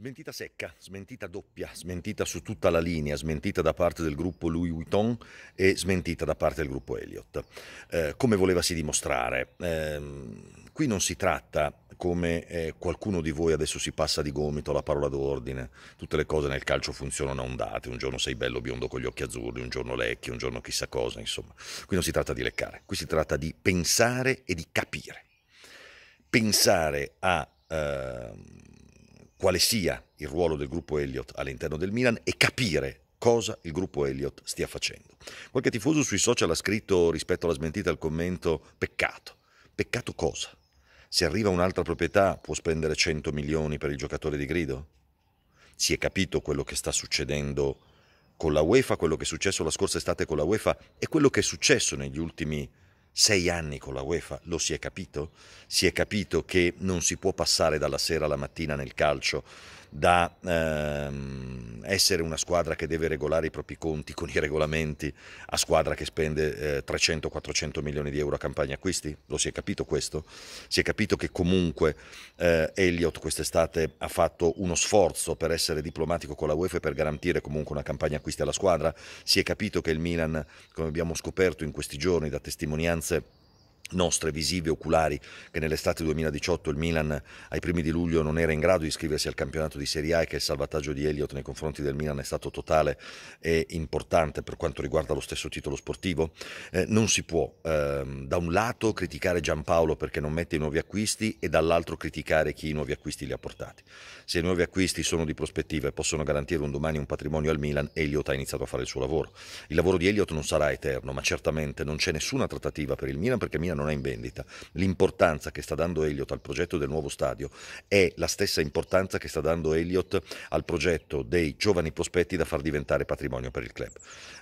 Smentita secca, smentita doppia, smentita su tutta la linea, smentita da parte del gruppo Louis Vuitton e smentita da parte del gruppo Elliott, eh, come volevasi dimostrare. Eh, qui non si tratta, come eh, qualcuno di voi adesso si passa di gomito la parola d'ordine, tutte le cose nel calcio funzionano a ondate, un giorno sei bello biondo con gli occhi azzurri, un giorno lecchi, un giorno chissà cosa, insomma. Qui non si tratta di leccare, qui si tratta di pensare e di capire. Pensare a... Uh, quale sia il ruolo del gruppo Elliott all'interno del Milan e capire cosa il gruppo Elliott stia facendo. Qualche tifoso sui social ha scritto rispetto alla smentita il commento peccato. Peccato cosa? Se arriva un'altra proprietà può spendere 100 milioni per il giocatore di grido? Si è capito quello che sta succedendo con la UEFA, quello che è successo la scorsa estate con la UEFA e quello che è successo negli ultimi anni sei anni con la UEFA, lo si è capito? Si è capito che non si può passare dalla sera alla mattina nel calcio da ehm, essere una squadra che deve regolare i propri conti con i regolamenti a squadra che spende eh, 300-400 milioni di euro a campagna acquisti? Lo si è capito questo? Si è capito che comunque eh, Elliott quest'estate ha fatto uno sforzo per essere diplomatico con la UEFA e per garantire comunque una campagna acquisti alla squadra? Si è capito che il Milan, come abbiamo scoperto in questi giorni da testimonianze nostre visive oculari che nell'estate 2018 il Milan ai primi di luglio non era in grado di iscriversi al campionato di Serie A e che il salvataggio di Elliott nei confronti del Milan è stato totale e importante per quanto riguarda lo stesso titolo sportivo? Eh, non si può ehm, da un lato criticare Giampaolo perché non mette i nuovi acquisti e dall'altro criticare chi i nuovi acquisti li ha portati. Se i nuovi acquisti sono di prospettiva e possono garantire un domani un patrimonio al Milan, Elliott ha iniziato a fare il suo lavoro. Il lavoro di Elliott non sarà eterno, ma certamente non c'è nessuna trattativa per il Milan perché Milan non è in vendita. L'importanza che sta dando Elliot al progetto del nuovo stadio è la stessa importanza che sta dando Elliot al progetto dei giovani prospetti da far diventare patrimonio per il club.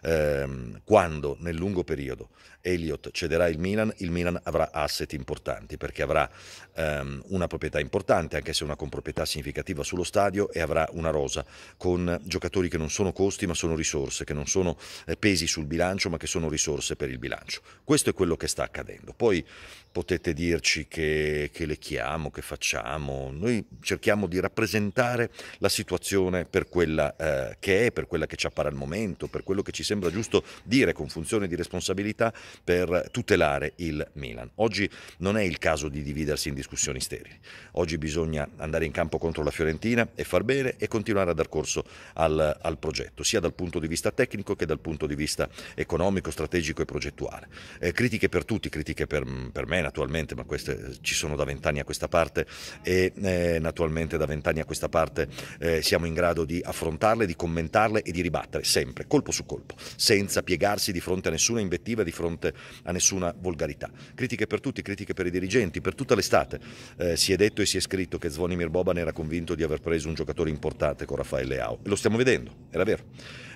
Ehm, quando nel lungo periodo Elliot cederà il Milan, il Milan avrà asset importanti perché avrà ehm, una proprietà importante, anche se una comproprietà significativa sullo stadio e avrà una rosa con giocatori che non sono costi ma sono risorse, che non sono eh, pesi sul bilancio ma che sono risorse per il bilancio. Questo è quello che sta accadendo. Poi potete dirci che, che le chiamo, che facciamo. Noi cerchiamo di rappresentare la situazione per quella eh, che è, per quella che ci appare al momento, per quello che ci sembra giusto dire con funzione di responsabilità per tutelare il Milan. Oggi non è il caso di dividersi in discussioni sterili. Oggi bisogna andare in campo contro la Fiorentina e far bene e continuare a dar corso al, al progetto, sia dal punto di vista tecnico che dal punto di vista economico, strategico e progettuale. Eh, critiche per tutti, critiche per, per me naturalmente, ma queste eh, ci sono da vent'anni a questa parte e eh, naturalmente da vent'anni a questa parte eh, siamo in grado di affrontarle, di commentarle e di ribattere sempre, colpo su colpo, senza piegarsi di fronte a nessuna invettiva, di fronte a nessuna volgarità. Critiche per tutti, critiche per i dirigenti, per tutta l'estate. Eh, si è detto e si è scritto che Zvonimir Boban era convinto di aver preso un giocatore importante con Raffaele Leao e lo stiamo vedendo, era vero.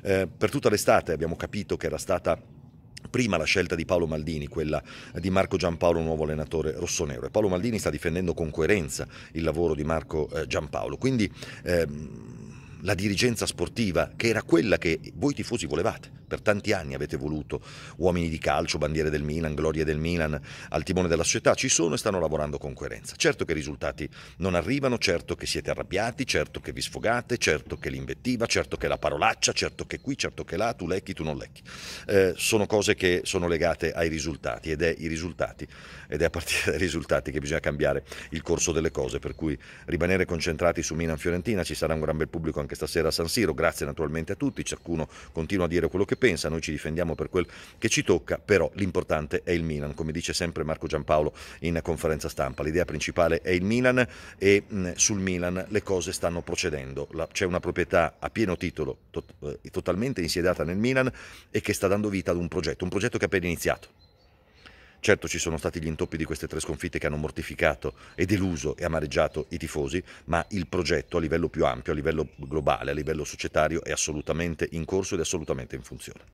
Eh, per tutta l'estate abbiamo capito che era stata prima la scelta di Paolo Maldini, quella di Marco Giampaolo, nuovo allenatore rossonero. E Paolo Maldini sta difendendo con coerenza il lavoro di Marco eh, Giampaolo. Quindi ehm, la dirigenza sportiva, che era quella che voi tifosi volevate. Per tanti anni avete voluto uomini di calcio, bandiere del Milan, gloria del Milan al timone della società. Ci sono e stanno lavorando con coerenza. Certo che i risultati non arrivano, certo che siete arrabbiati, certo che vi sfogate, certo che l'invettiva, certo che la parolaccia, certo che qui, certo che là, tu lecchi, tu non lecchi. Eh, sono cose che sono legate ai risultati ed è i risultati ed è a partire dai risultati che bisogna cambiare il corso delle cose. Per cui rimanere concentrati su Milan-Fiorentina ci sarà un gran bel pubblico anche anche stasera a San Siro. Grazie naturalmente a tutti, ciascuno continua a dire quello che pensa, noi ci difendiamo per quel che ci tocca, però l'importante è il Milan, come dice sempre Marco Giampaolo in conferenza stampa. L'idea principale è il Milan e mh, sul Milan le cose stanno procedendo. La, c'è una proprietà a pieno titolo to- eh, totalmente insediata nel Milan e che sta dando vita ad un progetto, un progetto che è appena iniziato. Certo ci sono stati gli intoppi di queste tre sconfitte che hanno mortificato e deluso e amareggiato i tifosi, ma il progetto a livello più ampio, a livello globale, a livello societario è assolutamente in corso ed è assolutamente in funzione.